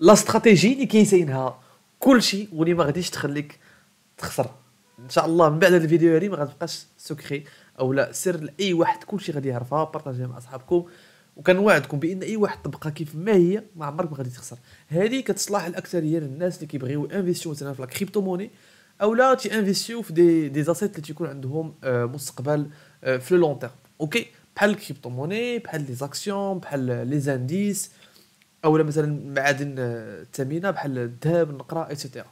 لا استراتيجي اللي كاينينها كلشي واللي ما غاديش تخليك تخسر ان شاء الله من بعد هذا الفيديو هذه ما غتبقاش سكري لا سر لاي واحد كلشي غادي يعرفها بارطاجيها مع اصحابكم وكنوعدكم بان اي واحد طبقها كيف ما هي ما عمرك ما غادي تخسر هذه كتصلح الاكثريه الناس اللي كيبغيو انفيستيو مثلا في الكريبتو موني اولا تي انفيستيو في دي دي زاسيت اللي تيكون عندهم آه، مستقبل آه، في لو لون تيرم اوكي بحال الكريبتو موني بحال لي زاكسيون بحال لي آه، زانديس او مثلا معادن ثمينه آه، بحال الذهب النقره ايتترا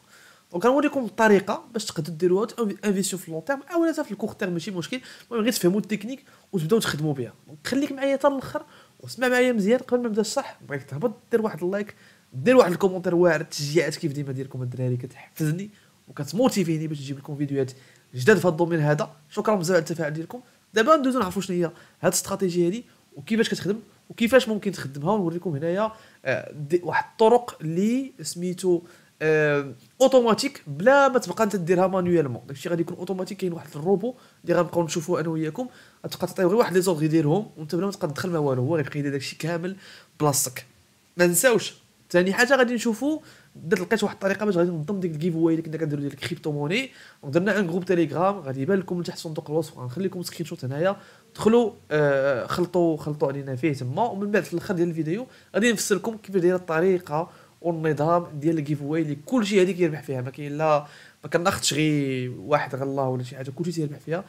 وكنوريكم الطريقه باش تقدروا ديروها انفيستيو في لون تيرم او حتى في الكور تيرم ماشي مشكل المهم غير تفهموا التكنيك وتبداو تخدموا بها خليك معايا حتى الاخر واسمع معايا مزيان قبل ما نبدا الصح بغيتك تهبط دير واحد اللايك دير واحد الكومونتير واعر التشجيعات كيف ديما ديركم الدراري كتحفزني وكتموتيفيني باش نجيب لكم فيديوهات جداد في الدومين هذا شكرا بزاف على التفاعل ديالكم دابا ندوزو نعرفوا شنو هي هاد الاستراتيجيه هادي وكيفاش كتخدم وكيفاش ممكن تخدمها ونوريكم هنايا آه، واحد الطرق اللي سميتو اوتوماتيك آه، بلا ما تبقى انت ديرها مانويلمون داكشي غادي يكون اوتوماتيك كاين واحد الروبو اللي غنبقاو نشوفوه انا وياكم غتبقى تعطيو غير واحد لي زوغ يديرهم وانت بلا ما تبقى تدخل ما والو هو غيبقى يدير داكشي كامل بلاصتك ما نساوش ثاني حاجه غادي نشوفو درت لقيت واحد الطريقه باش غادي ننظم ديك الجيف واي اللي كنا كنديرو ديال الكريبتو موني ودرنا ان جروب تيليجرام غادي يبان لكم تحت صندوق الوصف غنخلي لكم سكرين شوت هنايا دخلوا آه خلطوا خلطوا علينا فيه تما ومن بعد في الاخر ديال الفيديو غادي نفسر لكم كيفاش دايره الطريقه والنظام ديال الجيف واي اللي كلشي هذيك يربح فيها ما كاين لا ما كناخذش غير واحد غلا ولا شي حاجه كلشي تيربح فيها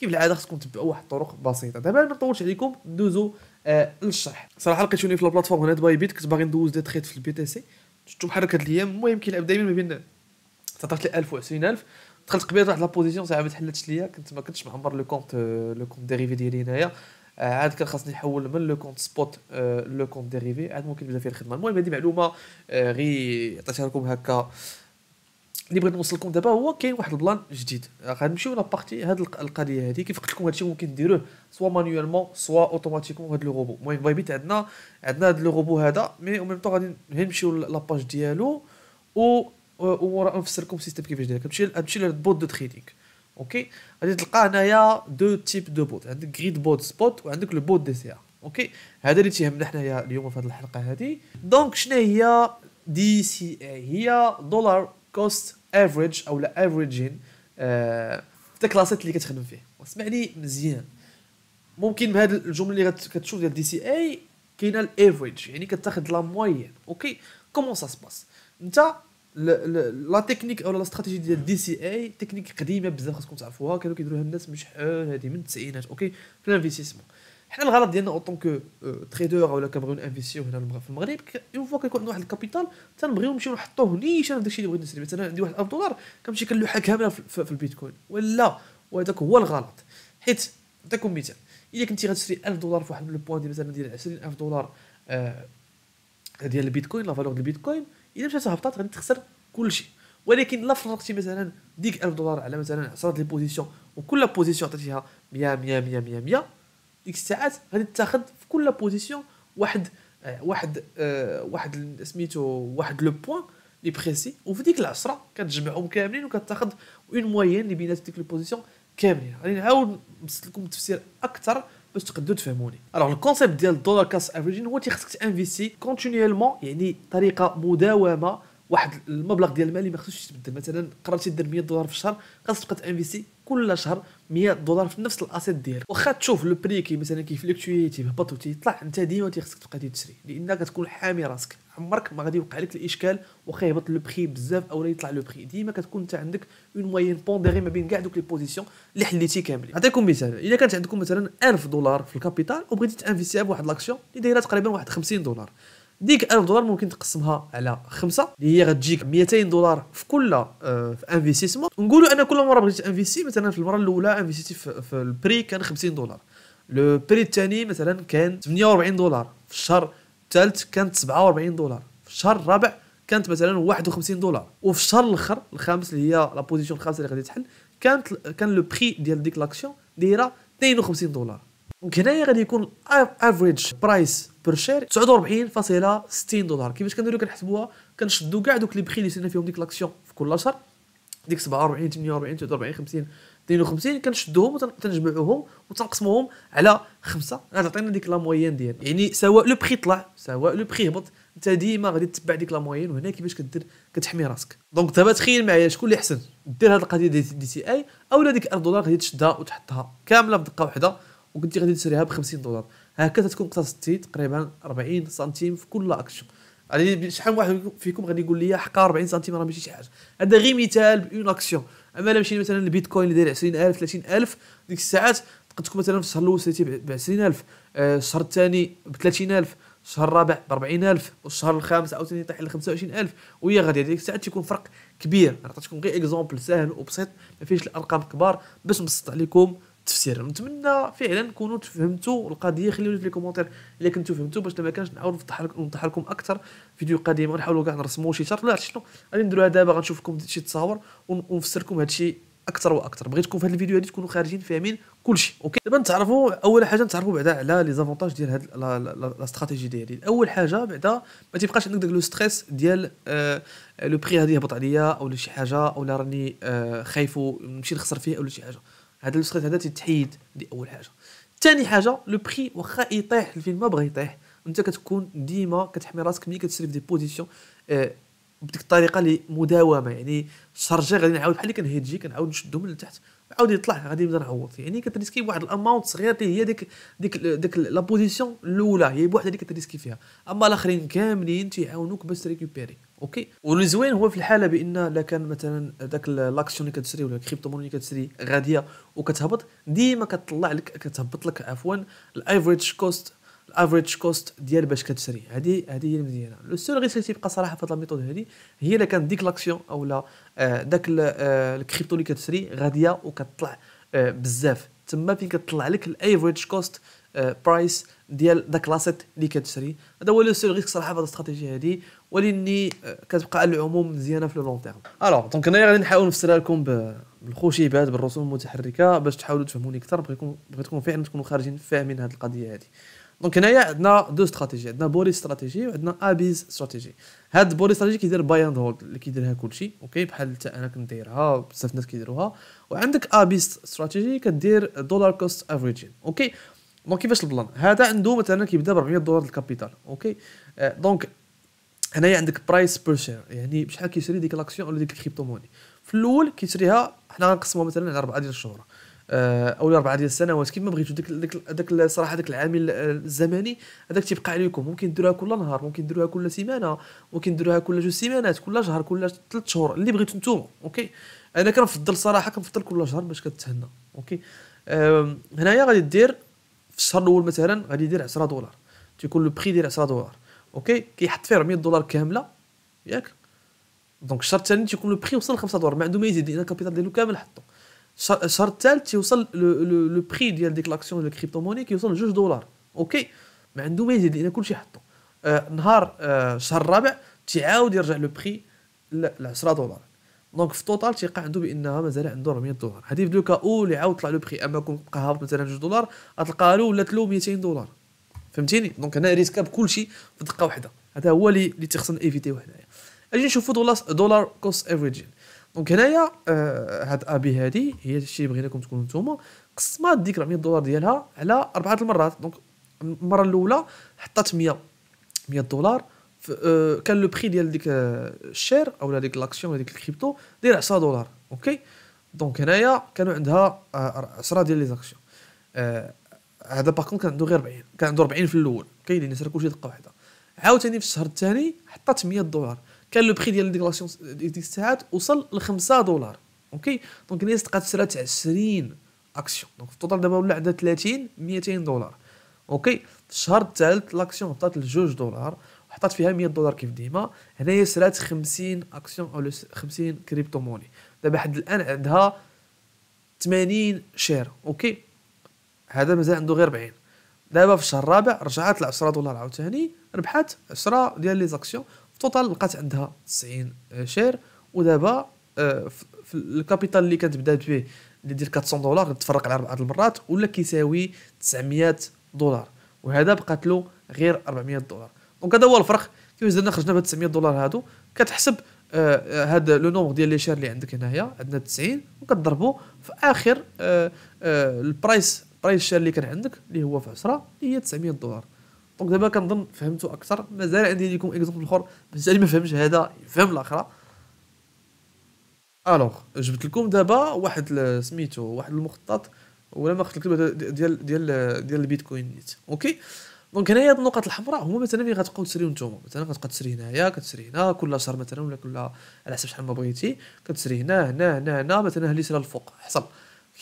كيف العاده خصكم تبعوا واحد الطرق بسيطه دابا ما نطولش عليكم ندوزو آه للشرح صراحه لقيتوني في البلاتفورم هنا باي بيت كنت باغي ندوز دي تريت في البي تي سي شفتو بحال هكا الايام المهم كيلعب دائما ما بين 19000 و 20000 دخلت قبيله واحد لابوزيسيون صعيبه تحلتش ليا كنت ما كنتش معمر لو كونت آه، لو كونت ديريفي ديالي هنايا آه، عاد كان خاصني نحول من لو كونت سبوت آه، لو كونت ديريفي عاد ممكن نبدا فيه الخدمه المهم هذه معلومه غير عطيتها لكم هكا اللي بغيت نوصل لكم دابا هو كاين واحد البلان جديد غنمشيو لابارتي هاد القضيه هادي كيف قلت لكم هادشي ممكن ديروه سوا مانيوالمون سوا اوتوماتيكمون هاد لو روبو المهم بايبيت عندنا عندنا هاد لو روبو هذا مي او ميم طون غادي نمشيو لاباج ديالو و ورا نفسر لكم السيستم كيفاش داير كنمشي نمشي للبوت دو تريدينغ اوكي غادي تلقى هنايا دو تيب دو بوت عندك جريد بوت سبوت وعندك لو بوت دي سي اوكي هذا اللي تيهمنا حنايا اليوم في هاد الحلقه هذه دونك شنو هي دي سي اي هي دولار كوست افريج او لا افريجين في الكلاسات اللي كتخدم فيه واسمعني مزيان ممكن بهذه الجمله اللي كتشوف ديال دي سي اي كاينه الافريج يعني كتاخذ لا موين اوكي كومون سا سباس انت لا تكنيك او لا استراتيجي ديال دي سي اي تكنيك قديمه بزاف خاصكم تعرفوها كانوا كيديروها الناس من شحال هذه من التسعينات اوكي في الانفستيسمون حنا الغلط ديالنا اون طونك تريدر ولا كنبغيو انفيستيو هنا في المغرب اون فوا كيكون عندنا واحد الكابيتال تنبغيو نمشيو نحطوه نيشان في داكشي اللي بغيت نسري مثلا عندي واحد 1000 دولار كنمشي كنلوحها كامله في البيتكوين ولا وهذاك هو الغلط حيت نعطيكم مثال الا كنتي غتشري 1000 دولار في واحد لو بوان مثلا ديال 20000 دولار آه، ديال البيتكوين لا فالور ديال البيتكوين الا مشات هبطات غادي تخسر كلشي ولكن لا فرقتي مثلا ديك 1000 دولار على مثلا 10 ديال البوزيسيون وكل بوزيسيون عطيتيها 100 100 100 100 100 ديك الساعات غادي تاخذ في كل بوزيسيون واحد آه، واحد آه، واحد سميتو واحد لو بوين لي بريسي وفي ديك العشره كتجمعهم كاملين وكتاخذ اون موين اللي بينات ديك البوزيسيون كاملين غادي نعاود نبسط لكم التفسير اكثر باش تقدروا تفهموني الوغ الكونسيبت ديال الدولار كاس افريجين هو تيخصك تانفيستي كونتينيولمون يعني طريقه مداومه واحد المبلغ ديال المال اللي ما خصوش يتبدل مثلا قررتي دير 100 دولار في الشهر خاصك تبقى تانفيستي كل شهر 100 دولار في نفس الاسيت ديالك واخا تشوف لو بري كي مثلا كيفليكتوي تيهبط وتيطلع انت ديما تيخصك تبقى تشري لان كتكون حامي راسك عمرك ما غادي يوقع لك الاشكال واخا يهبط لو بري بزاف او يطلع لو بري ديما كتكون انت عندك اون موين بونديري ما بين كاع دوك لي بوزيسيون اللي حليتي كاملين نعطيكم مثال اذا كانت عندكم مثلا 1000 دولار في الكابيتال وبغيتي تانفيستي بواحد لاكسيون اللي دايره تقريبا واحد 50 دولار ديك 1000 دولار ممكن تقسمها على خمسه اللي هي غتجيك 200 دولار في كل آه، في انفيستيسمون نقولوا انا كل مره بغيت انفيستي مثلا في المره الاولى انفيستي في, في البري كان 50 دولار لو بري الثاني مثلا كان 48 دولار في الشهر الثالث كانت 47 دولار في الشهر الرابع كانت مثلا 51 دولار وفي الشهر الاخر الخامس اللي هي لا الخامسه اللي غادي تحل كانت كان لو بري ديال ديك لاكسيون دايره 52 دولار دونك هنايا غادي يكون افريج برايس بير شير 49.60 دولار كيفاش كنديرو كنحسبوها كنشدو كاع دوك لي بخي اللي سينا فيهم ديك لاكسيون في كل شهر ديك 47 48 49 50 52 كنشدوهم وتنجمعوهم وتنقسموهم على خمسه غتعطينا ديك لا موين ديال يعني سواء لو بخي طلع سواء لو بخي هبط انت ديما غادي تتبع ديك لا موين وهنا كيفاش كدير كتحمي راسك دونك دابا تخيل معايا شكون اللي احسن دير هاد القضيه دي سي اي اولا ديك 1000 دولار غادي تشدها وتحطها كامله بدقه واحده وكنتي غادي تشريها ب 50 دولار هكا تكون اقتصدتي تقريبا 40 سنتيم في كل اكشن يعني شحال واحد فيكم غادي يقول لي حقا 40 سنتيم راه ماشي شي حاجه هذا غير مثال بون اكسيون اما الا مشينا مثلا البيتكوين اللي داير 20000 30000 ديك الساعات تقدر تكون مثلا في الشهر الاول سيتي ب 20000 آه، الشهر الثاني ب 30000 الشهر الرابع ب 40000 والشهر الخامس عاوتاني يطيح ل 25000 وهي غادي ديك الساعات تيكون فرق كبير عطيتكم غير اكزومبل ساهل وبسيط ما فيهش الارقام كبار باش نبسط عليكم التفسير نتمنى فعلا تكونوا تفهمتوا القضيه خليونا في لي كومونتير الا كنتو فهمتوا باش ما كانش نعاود نوضح لكم نوضح لكم اكثر فيديو قديم غنحاولوا كاع نرسموا شي شرط لا شنو غادي نديروها دابا غنشوفكم شي تصاور ونفسر لكم هادشي اكثر واكثر بغيتكم في هذا الفيديو هادي تكونوا خارجين فاهمين كلشي اوكي دابا نتعرفوا اول حاجه نتعرفوا بعدا على لي زافونتاج ديال هاد استراتيجي ديالي اول حاجه بعدا ما تيبقاش عندك داك لو ستريس ديال آه، لو بري غادي يهبط عليا ولا شي حاجه ولا راني آه، خايف نمشي نخسر فيه ولا شي حاجه هذا الاستريت هذا تيتحيد دي اول حاجه ثاني حاجه لو بري واخا يطيح الفيلم ما بغى يطيح انت كتكون ديما كتحمي راسك ملي كتسير في دي بوزيسيون آه بديك الطريقه اللي مداومه يعني شارجي غادي نعاود بحال اللي كنهيدجي كنعاود نشدو من لتحت عاود يطلع غادي نبدا نعوض يعني كتريسكي بواحد الاماونت صغير اللي هي ديك ديك ديك لا بوزيسيون الاولى هي بوحدها اللي كتريسكي فيها اما الاخرين كاملين تيعاونوك باش تريكوبيري اوكي والزوين هو في الحاله بان لا كان مثلا داك لاكسيون اللي كتشري ولا الكريبتو موني اللي كتشري غاديه وكتهبط ديما كتطلع لك كتهبط لك عفوا الافريج كوست الافريج كوست ديال باش كتشري هذه هذه هي المزيانه لو سول غيس اللي تيبقى صراحه في هاد الميثود هذه هي الا كان ديك لاكسيون او لا داك آه، الكريبتو آه، اللي كتشري غاديه وكتطلع آه، بزاف تما فين كتطلع لك الافريج كوست برايس ديال داك لاسيت اللي كتشري هذا هو لو سول ريسك صراحه في هذه الاستراتيجي هذه ولكن آه، كتبقى على العموم مزيانه في لو لون تيرم الوغ دونك انا غادي نحاول نفسرها لكم بالخشيبات بالرسوم المتحركه باش تحاولوا تفهموني اكثر بغيتكم بغيتكم فعلا تكونوا خارجين فاهمين هذه القضيه هذه دونك هنايا عندنا دو استراتيجي عندنا بوري استراتيجي وعندنا ابيز استراتيجي هاد بوري استراتيجي كيدير باي اند هولد اللي كيديرها كلشي اوكي بحال حتى انا كنديرها بزاف الناس كيديروها وعندك ابيز استراتيجي كدير دولار كوست افريجين اوكي دونك كيفاش البلان هذا عنده مثلا كيبدا ب 400 دولار الكابيتال اوكي آه، دونك هنايا عندك برايس بير شير يعني بشحال كيشري ديك لاكسيون ولا ديك الكريبتو موني في الاول كيشريها حنا غنقسموها مثلا على اربعه ديال الشهور آه، او اربعه ديال السنوات كيما بغيتو ديك ديك داك الصراحه داك العامل الزمني هذاك تيبقى عليكم ممكن ديروها كل نهار ممكن ديروها كل سيمانه ممكن ديروها كل جوج سيمانات كل شهر كل ثلاث شهور اللي بغيتو نتوما اوكي انا كنفضل صراحه كنفضل كل شهر باش كتهنى اوكي هنايا غادي دير الشهر الاول مثلا غادي يدير 10 دولار تيكون لو بري ديال 10 دولار اوكي كيحط فيه 100 دولار كامله ياك دونك الشهر الثاني تيكون لو بري وصل 5 دولار ما عنده ما يزيد لان الكابيتال ديالو كامل حطو الشهر الثالث تيوصل لو بري ديال ديك لاكسيون ديال الكريبتو موني كيوصل 2 دولار اوكي ما عنده ما يزيد لان كلشي حطو آه نهار آه الشهر الرابع تيعاود يرجع لو بري ل 10 دولار دونك في التوتال تيقع عنده بانها مازال عنده 400 دولار هذه في لوكا او اللي عاود طلع لو بري اما كون بقى هابط مثلا 2 دولار غتلقى له ولات له 200 دولار فهمتيني دونك هنا ريسك بكل شيء في دقه واحده هذا هو اللي اللي تيخصنا ايفيتيو هنايا اجي نشوفوا دولار دولار كوست افريجين دونك هنايا آه هاد ابي هادي هي الشيء اللي بغيناكم تكونوا نتوما قسمات ديك 400 دولار ديالها على اربعه المرات دونك المره الاولى حطات 100 100 دولار كان لو بري ديال ديك الشير اولا ديك لاكسيون ديك الكريبتو داير 10 دولار اوكي دونك هنايا كانوا عندها 10 ديال لي زاكسيون هذا باكون كان عنده غير 40 كان عنده 40 في الاول اوكي لان سرا كلشي دقه واحده عاوتاني في الشهر الثاني حطات 100 دولار كان لو بري ديال ديك لاكسيون ديك الساعات وصل ل 5 دولار اوكي دونك الناس تقات سرات 20 اكسيون دونك في التوتال دابا ولا عندها 30 200 دولار اوكي في الشهر الثالث لاكسيون هبطات ل 2 دولار حطات فيها 100 دولار كيف ديما هنايا سرات 50 اكسيون او 50 كريبتو موني دابا حد الان عندها 80 شير اوكي هذا مازال عنده غير 40 دابا في الشهر الرابع رجعت ل 10 دولار عاوتاني ربحات 10 ديال لي زاكسيون في توتال لقات عندها 90 شير ودابا آه، في الكابيتال اللي كانت بدات به اللي دير 400 دولار تفرق على اربعه المرات ولا كيساوي 900 دولار وهذا بقات له غير 400 دولار دونك هذا هو الفرق كيفاش درنا خرجنا ب 900 دولار هادو كتحسب آه،, آه هاد لو نومبر ديال لي شير اللي عندك هنايا عندنا 90 وكضربو في اخر آه آه البرايس برايس الشير اللي كان عندك اللي هو في 10 اللي هي 900 دولار دونك دابا كنظن فهمتو اكثر مازال عندي لكم اكزومبل اخر بزاف اللي ما فهمش هذا يفهم الاخر الوغ جبت لكم دابا واحد سميتو واحد المخطط ولا ما قلت لكم ديال ديال ديال البيتكوين نيت اوكي دونك هنايا النقط الحمراء هما مثلا فين غتبقاو تسريو نتوما مثلا غتبقى تسري هنايا كتسري هنا كل شهر مثلا ولا كل على حسب شحال ما بغيتي كتسري هنا هنا هنا هنا مثلا اللي سرى الفوق حصل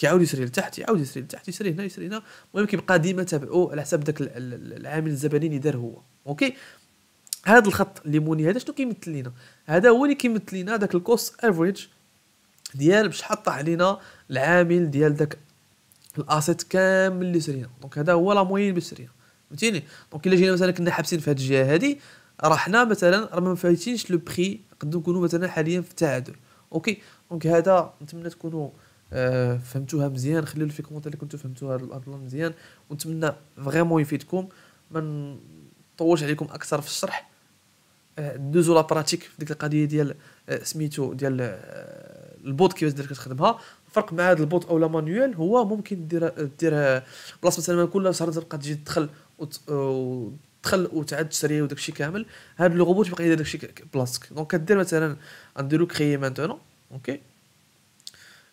كيعاود يسري لتحت يعاود يسري لتحت يسري هنا يسري هنا المهم كيبقى ديما تابعو على حساب داك العامل الزبني اللي دار هو اوكي هذا الخط الليموني هذا شنو كيمثل لينا هذا هو اللي كيمثل لينا داك الكوست افريج ديال باش حط علينا العامل ديال داك الاسيت كامل اللي سرينا دونك هذا هو لا موين باش سرينا فهمتيني دونك الا جينا مثلا كنا حابسين في هذه الجهه هذه راه حنا مثلا راه ما فايتينش لو بري قد نكونوا مثلا حاليا في التعادل اوكي دونك هذا نتمنى تكونوا آه، فهمتوها مزيان خليو لي في كومونتير اللي كنتو هذا البلان مزيان ونتمنى فريمون يفيدكم ما نطولش عليكم اكثر في الشرح آه، دوزو لا براتيك في ديك القضيه ديال آه، سميتو ديال البوط كيفاش دير كتخدمها الفرق مع هذا البوط او لا مانيوال هو ممكن دير دير بلاصه مثلا كل شهر تبقى تجي تدخل وتدخل وتعاد تشري وداك الشيء كامل هاد لو روبوت يبقى يدير داك الشيء بلاصتك دونك كدير مثلا غنديرو كريي مانتون اوكي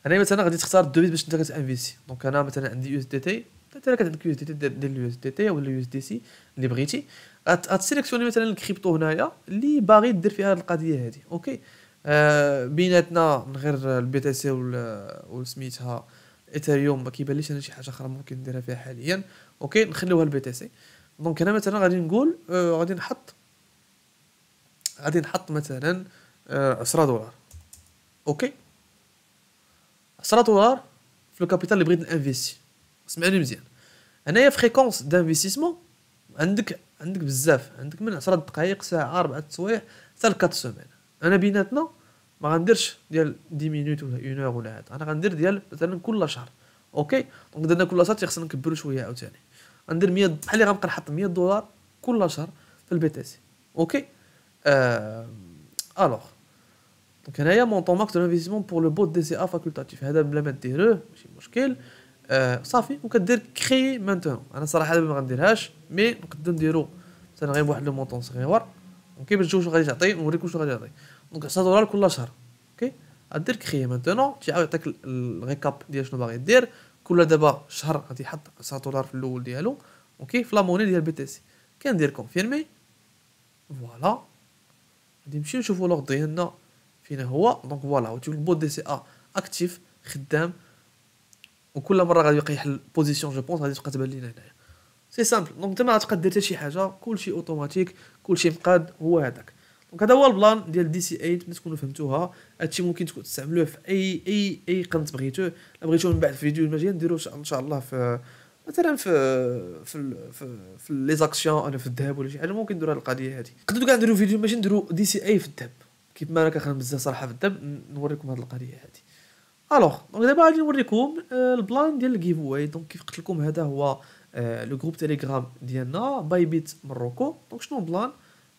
هنا مثلا غادي تختار الدوبيز باش انت كتانفيسي دونك انا مثلا عندي يو اس دي تي حتى راك عندك يو اس دي تي دير اليو اس دي تي ولا يو اس دي سي اللي بغيتي غاتسيليكسيوني مثلا الكريبتو هنايا اللي باغي دير فيها هاد القضيه هادي اوكي آه بيناتنا من غير البي تي سي وسميتها ايثيريوم ما كيبانليش انا شي حاجه اخرى ممكن نديرها فيها حاليا اوكي نخليوها البي تي سي دونك هنا مثلا غادي نقول آه غادي نحط غادي نحط مثلا آه 10 دولار اوكي 10 دولار في لو كابيتال اللي بغيت نانفيستي اسمعني مزيان هنايا فريكونس دانفيستيسمون عندك عندك بزاف عندك من 10 دقائق ساعه 4 سوايع حتى ل 4 سومان انا بيناتنا ما غنديرش ديال 10 دي مينوت ولا 1 اور ولا هذا انا غندير ديال مثلا كل شهر اوكي دونك درنا كل شهر خصنا نكبروا شويه عاوتاني غندير 100 بحال اللي غنبقى نحط 100 دولار كل شهر في البي تي سي اوكي آه... الوغ دونك هنايا مونطون ماكس دو بور لو بوت دي سي ا فاكولتاتيف هذا بلا ما ديروه ماشي مشكل آه صافي وكدير كري مانتون انا صراحه ما غنديرهاش مي نقدر نديرو مثلا غير بواحد لو مونطون صغيور اوكي باش نشوف شنو غادي تعطي ونوريك شنو غادي تعطي دونك 10 دولار كل شهر اوكي غدير كري مانتون تيعاود يعطيك الريكاب ديال شنو باغي دير كل دابا شهر غادي يحط 9 دولار في الاول ديالو اوكي في لاموني ديال بي تي سي كندير كونفيرمي فوالا غادي نمشيو نشوفو لوغ ديالنا فينا هو دونك فوالا و تيقول دي سي ا اكتيف خدام وكل مره غادي يبقى يحل بوزيسيون جو بونس غادي تبقى تبان لينا هنايا سي سامبل دونك انت ما غتبقى دير حتى شي حاجه كلشي اوتوماتيك كلشي مقاد هو هذاك دونك هذا هو البلان ديال دي سي 8 ملي تكونوا فهمتوها هادشي ممكن تكون تستعملوه في اي اي اي قنت بغيتوه الا بغيتوه من بعد فيديو المجال نديرو ان شاء الله في مثلا في في في, في لي زاكسيون انا في الذهب ولا شي حاجه ممكن نديرو هاد القضيه هادي نقدروا كاع نديرو فيديو ماشي نديرو دي سي اي في الذهب كيف ما انا كنخدم بزاف صراحه في الذهب نوريكم هاد القضيه هادي الوغ دونك دابا غادي نوريكم آه، البلان ديال الجيف واي دونك كيف قلت لكم هذا هو لو جروب تيليجرام ديالنا باي بيت مروكو دونك شنو البلان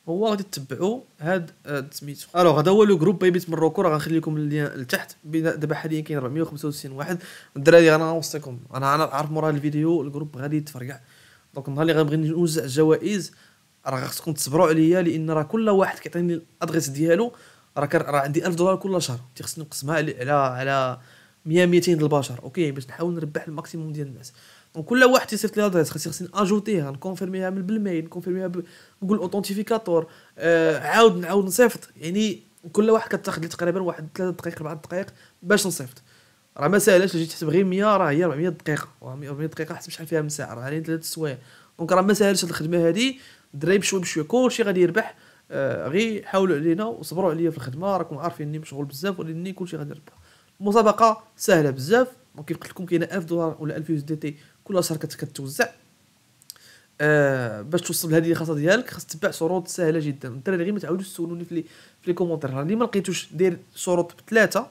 هو غادي تتبعوا هاد سميتو الوغ هذا هو لو جروب بيبيت مروكو راه غنخلي لكم اللين لتحت دابا حاليا كاين 465 واحد الدراري انا غنوصيكم انا عارف مورا الفيديو الجروب غادي يتفرقع دونك النهار اللي غنبغي نوزع الجوائز راه خاصكم تصبروا عليا لان راه كل واحد كيعطيني الادريس ديالو راه راه عندي 1000 دولار كل شهر تيخصني نقسمها على على 100 200 البشر اوكي باش نحاول نربح الماكسيموم ديال الناس وكل واحد يصيفط لي ادريس خاصني خاصني اجوتيها نكونفيرميها من بالميل نكونفيرميها بجوجل اوثنتيفيكاتور آه عاود نعاود نصيفط يعني كل واحد كتاخذ لي تقريبا واحد ثلاثة دقائق اربع دقائق باش نصيفط راه ما ساهلاش جيت تحسب غير 100 راه هي 400 دقيقه 400 دقيقه حسب شحال فيها من ساعه راه غير 3 سوايع دونك راه ما ساهلش هاد الخدمه هادي دري بشوي بشوي كلشي غادي يربح آه غير حاولوا علينا وصبروا عليا في الخدمه راكم عارفين اني مشغول بزاف ولاني كلشي غادي يربح المسابقه سهله بزاف كيف قلت لكم كاينه 1000 دولار ولا 1000 يو اس دي تي كل شهر كتوزع آه باش توصل لهذه الخاصه ديالك خاص تتبع شروط سهله جدا الدراري غير ما تعاودوش تسولوني في لي في لي كومونتير راني ما لقيتوش داير شروط بثلاثه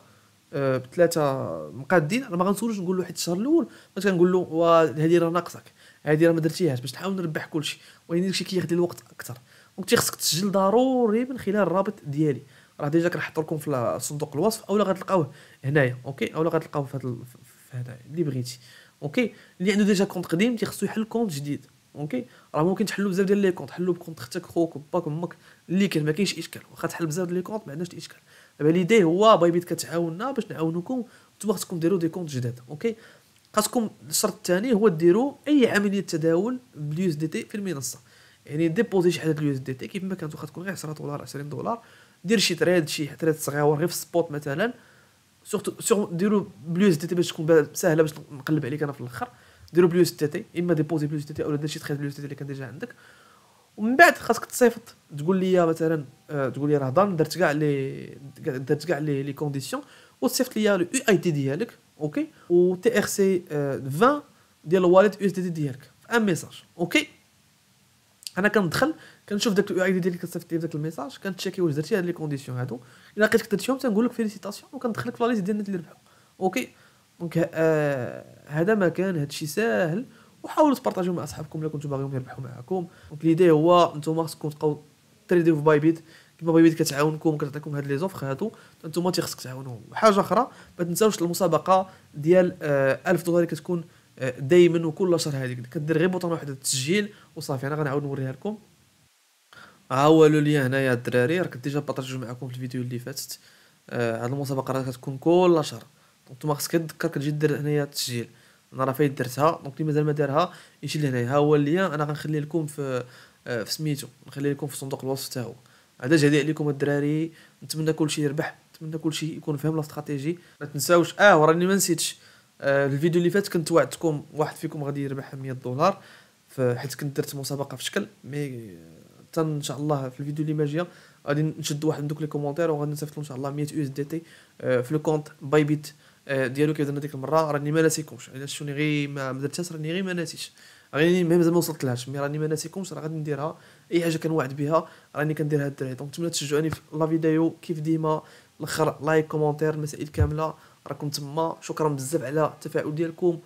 آه بثلاثه مقادين انا ما غنسولوش نقول له حيت الشهر الاول باش كنقول له وهذه راه ناقصك هذه راه ما درتيهاش باش نحاول نربح كلشي ولكن داكشي كياخذ الوقت اكثر دونك خصك تسجل ضروري من خلال الرابط ديالي راه ديجا كنحط لكم في صندوق الوصف اولا غتلقاوه هنايا اوكي اولا غتلقاوه في هذا هنايا اللي بغيتي اوكي اللي عنده ديجا كونت قديم تيخصو يحل كونت جديد اوكي راه ممكن تحلو بزاف ديال لي كونت حلو بكونت اختك خوك باك امك اللي كان ما كاينش اشكال واخا تحل بزاف ديال لي كونت ما عندناش اشكال دابا ليدي هو بايبيت كتعاوننا باش نعاونوكم نتوما خصكم ديروا دي كونت جداد اوكي خاصكم الشرط الثاني هو ديروا اي عمليه تداول باليو اس دي تي في المنصه يعني ديبوزي شي حاجه اليو اس دي تي كيف ما كانت واخا تكون غير 10 دولار 20 دولار دير شي تريد شي تريد صغيور غير في السبوت مثلا سورتو سور ديرو بلو اس تي باش تكون سهله باش نقلب عليك انا في الاخر ديرو بلو اس تي اما ديبوزي بلو اس تي او دير شي تخيط بلو اس تي اللي كان ديجا عندك ومن بعد خاصك تصيفط تقول لي مثلا آه، تقول لي راه ضن درت كاع لي درت كاع لي لي كونديسيون وتصيفط لي يو اي تي ديالك اوكي و تي ار سي 20 ديال الواليت يو اس دي ديالك ان ميساج اوكي انا كندخل كنشوف داك الاي دي ديالك كتصيفط لي داك الميساج كنتشيكي واش درتي هاد لي كونديسيون هادو الا لقيتك درتيهم تنقول لك فيليسيتاسيون وكندخلك في لاليست ديال الناس اللي ربحوا اوكي دونك آه، هذا ما كان هادشي ساهل وحاولوا تبارطاجيو مع اصحابكم الا كنتو باغيين يربحوا معاكم دونك ليدي هو نتوما خصكم تبقاو تريدي في باي بيت كما باي بيت كتعاونكم كتعطيكم هاد لي زوفر هادو نتوما تيخصك تعاونهم حاجه اخرى ما تنساوش المسابقه ديال 1000 آه، دولار اللي كتكون آه، دائما وكل شهر هذيك كدير غير بوطون واحد التسجيل وصافي انا غنعاود نوريها لكم ها هو لي هنايا الدراري راك ديجا بارطاجيو معكم في الفيديو اللي فاتت آه هاد المسابقه راه كتكون كل شهر دونك نتوما خصك تذكر كتجي دير هنايا التسجيل انا راه فايت درتها دونك اللي مازال ما دارها يجي لهنايا ها هو ليا انا غنخلي لكم في آه في سميتو نخلي لكم في صندوق الوصف تاعو هو هذا جديد عليكم الدراري نتمنى كلشي يربح نتمنى كلشي يكون فاهم الاستراتيجي ما تنساوش اه وراني ما نسيتش آه الفيديو اللي فات كنت وعدتكم واحد فيكم غادي يربح 100 دولار حيت كنت درت مسابقه في شكل مي حتى ان شاء الله في الفيديو اللي ماجيه غادي نشد واحد من دوك لي كومونتير وغادي نصيفط ان شاء الله 100 يو اس آه، دي تي في لو كونت باي آه، بيت ديالو كيف درنا ديك المره راني ما ناسيكمش الا شوني غير ما درتهاش راني غير ما ناسيش راني مازال ما وصلت لهاش مي راني ما ناسيكمش راه غادي نديرها اي حاجه كنوعد بها راني كنديرها الدراري دونك نتمنى تشجعوني في لا فيديو كيف ديما الاخر لايك كومونتير المسائل كامله راكم تما شكرا بزاف على التفاعل ديالكم